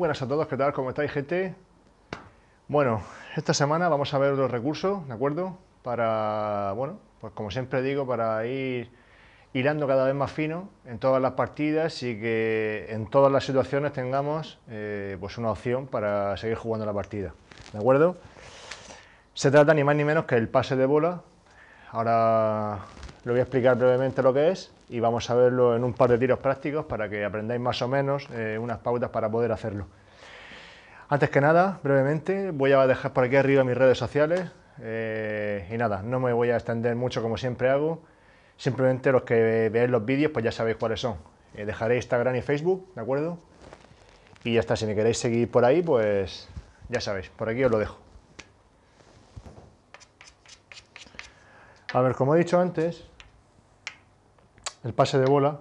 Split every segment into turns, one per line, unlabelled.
buenas a todos, ¿qué tal? ¿Cómo estáis, gente? Bueno, esta semana vamos a ver los recursos, ¿de acuerdo? Para, bueno, pues como siempre digo, para ir hilando cada vez más fino en todas las partidas y que en todas las situaciones tengamos eh, pues una opción para seguir jugando la partida, ¿de acuerdo? Se trata ni más ni menos que el pase de bola. Ahora lo voy a explicar brevemente lo que es y vamos a verlo en un par de tiros prácticos para que aprendáis más o menos eh, unas pautas para poder hacerlo. Antes que nada, brevemente, voy a dejar por aquí arriba mis redes sociales eh, y nada, no me voy a extender mucho como siempre hago. Simplemente los que veáis los vídeos pues ya sabéis cuáles son. Eh, dejaré Instagram y Facebook, ¿de acuerdo? Y ya está, si me queréis seguir por ahí, pues ya sabéis, por aquí os lo dejo. A ver, como he dicho antes, el pase de bola,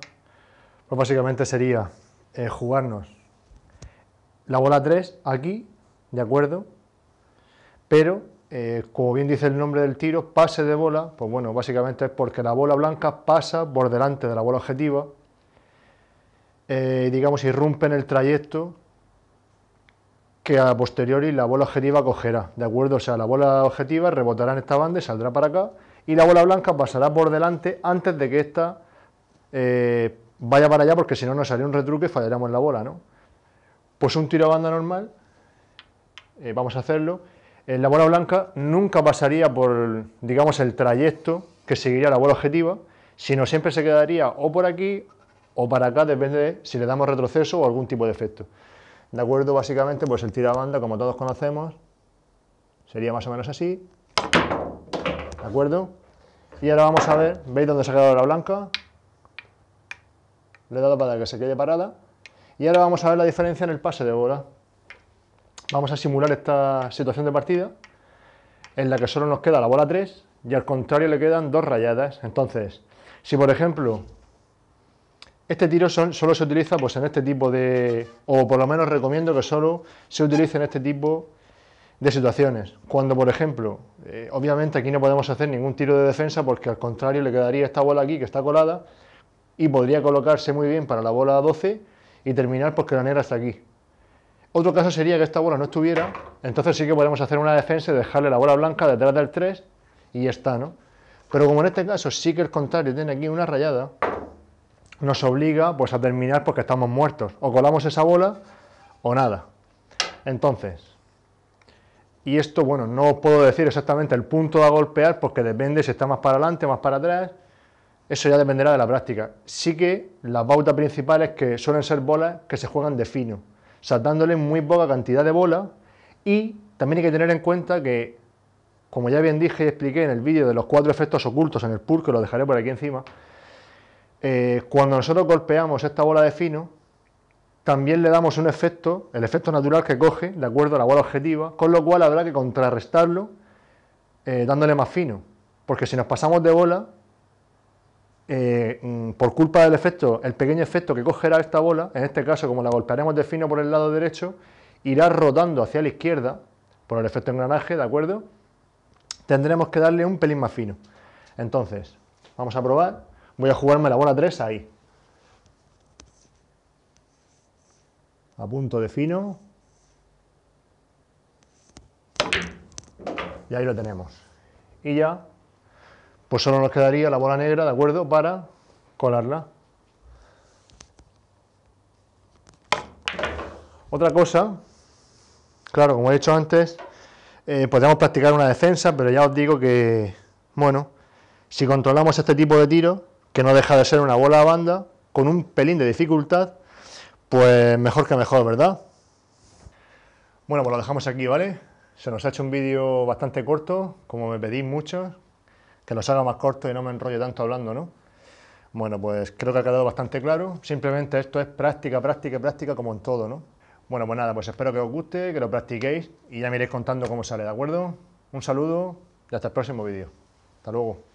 pues básicamente sería eh, jugarnos la bola 3 aquí, ¿de acuerdo? Pero, eh, como bien dice el nombre del tiro, pase de bola, pues bueno, básicamente es porque la bola blanca pasa por delante de la bola objetiva, eh, digamos, irrumpe en el trayecto que a posteriori la bola objetiva cogerá, ¿de acuerdo? O sea, la bola objetiva rebotará en esta banda y saldrá para acá, y la bola blanca pasará por delante antes de que esta eh, vaya para allá, porque si no nos haría un retruque y fallaríamos la bola, ¿no? Pues un tiro a banda normal, eh, vamos a hacerlo, la bola blanca nunca pasaría por, digamos, el trayecto que seguiría la bola objetiva, sino siempre se quedaría o por aquí o para acá, depende de si le damos retroceso o algún tipo de efecto. De acuerdo, básicamente, pues el tirabanda, como todos conocemos, sería más o menos así. ¿De acuerdo? Y ahora vamos a ver, ¿veis dónde se ha quedado la blanca? Le he dado para que se quede parada. Y ahora vamos a ver la diferencia en el pase de bola. Vamos a simular esta situación de partida, en la que solo nos queda la bola 3 y al contrario le quedan dos rayadas. Entonces, si por ejemplo este tiro son, solo se utiliza pues, en este tipo de... o por lo menos recomiendo que solo se utilice en este tipo de de situaciones. Cuando, por ejemplo, eh, obviamente aquí no podemos hacer ningún tiro de defensa porque al contrario le quedaría esta bola aquí que está colada y podría colocarse muy bien para la bola 12 y terminar porque la negra está aquí. Otro caso sería que esta bola no estuviera, entonces sí que podemos hacer una defensa y dejarle la bola blanca detrás del 3 y ya está, ¿no? Pero como en este caso sí que el contrario tiene aquí una rayada, nos obliga pues a terminar porque estamos muertos. O colamos esa bola o nada. Entonces, y esto, bueno, no puedo decir exactamente el punto a golpear porque depende si está más para adelante, más para atrás, eso ya dependerá de la práctica. Sí que las bautas principales que suelen ser bolas que se juegan de fino, saltándole muy poca cantidad de bola. y también hay que tener en cuenta que, como ya bien dije y expliqué en el vídeo de los cuatro efectos ocultos en el pool, que lo dejaré por aquí encima, eh, cuando nosotros golpeamos esta bola de fino, también le damos un efecto, el efecto natural que coge, de acuerdo a la bola objetiva, con lo cual habrá que contrarrestarlo eh, dándole más fino. Porque si nos pasamos de bola, eh, mm, por culpa del efecto, el pequeño efecto que cogerá esta bola, en este caso como la golpearemos de fino por el lado derecho, irá rotando hacia la izquierda por el efecto engranaje, ¿de acuerdo? Tendremos que darle un pelín más fino. Entonces, vamos a probar. Voy a jugarme la bola 3 ahí. a punto de fino. Y ahí lo tenemos. Y ya, pues solo nos quedaría la bola negra, ¿de acuerdo? Para colarla. Otra cosa, claro, como he dicho antes, eh, podemos practicar una defensa, pero ya os digo que, bueno, si controlamos este tipo de tiro, que no deja de ser una bola a banda, con un pelín de dificultad, pues mejor que mejor, ¿verdad? Bueno, pues lo dejamos aquí, ¿vale? Se nos ha hecho un vídeo bastante corto, como me pedís muchos, que lo haga más corto y no me enrollo tanto hablando, ¿no? Bueno, pues creo que ha quedado bastante claro. Simplemente esto es práctica, práctica, práctica, como en todo, ¿no? Bueno, pues nada, pues espero que os guste, que lo practiquéis y ya me iréis contando cómo sale, ¿de acuerdo? Un saludo y hasta el próximo vídeo. Hasta luego.